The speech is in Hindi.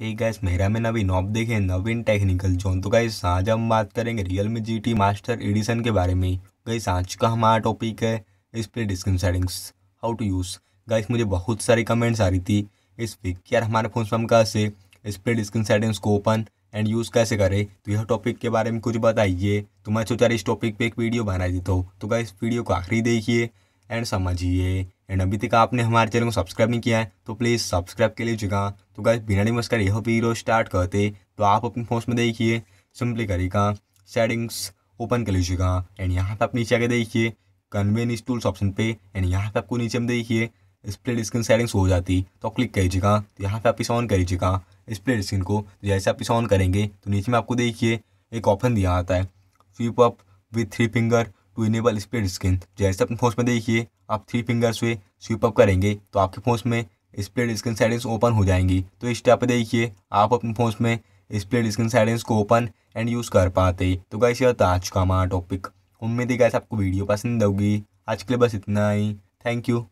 हे गैस मेरा में नवीन नॉब देखे नवीन टेक्निकल जोन तो गाइस आज हम बात करेंगे Realme G master edition के बारे में गैस आज का हमारा टॉपिक है इस पे settings how to use guys मुझे बहुत सारी कमेंट्स आ रही थी इस वीक यार हमारे फोन हम कैसे इस पे सेटिंग्स को ओपन एंड यूज़ कैसे करें तो यह टॉपिक के बारे में कुछ बताइए तो मैं सोचा इस टॉपिक पर एक वीडियो बना देता हूँ तो गाइस वीडियो तो को आखिरी देखिए एंड समझिए एंड अभी तक आपने हमारे चैनल को सब्सक्राइब नहीं किया है तो प्लीज़ सब्सक्राइब के लिए जगह तो गाइस बिना नमस्कार यह वीडियो स्टार्ट करते तो आप अपने फोन में देखिए सिंपली करेगा सेटिंग्स ओपन कर लीजिएगा एंड यहाँ पे आप नीचे आगे देखिए कन्वेनिस टूल्स ऑप्शन पे एंड यहाँ पे आपको नीचे में देखिए स्प्लिट स्क्रीन सेटिंग्स हो जाती तो क्लिक करिएगा तो यहाँ पे आप इसे ऑन करिएगा स्प्लिट स्क्रीन को तो जैसे आप इसे ऑन करेंगे तो नीचे में आपको देखिए एक ऑप्शन दिया आता है swipe up with three finger to enable split screen जैसे अपने फोन में देखिए आप थ्री फिंगर्स से स्वीप अप करेंगे तो आपके फोन में स्प्लिट स्क्रीन सेटिंग्स ओपन हो जाएंगी तो इस टाइप पर देखिए आप अपने फोन में स्प्लिट स्क्रीन सेटिंग्स को ओपन एंड यूज़ कर पाते तो गाइस यह था आज का हमारा टॉपिक उम्मीद है गाइस आपको वीडियो पसंद होगी आज के लिए बस इतना ही थैंक यू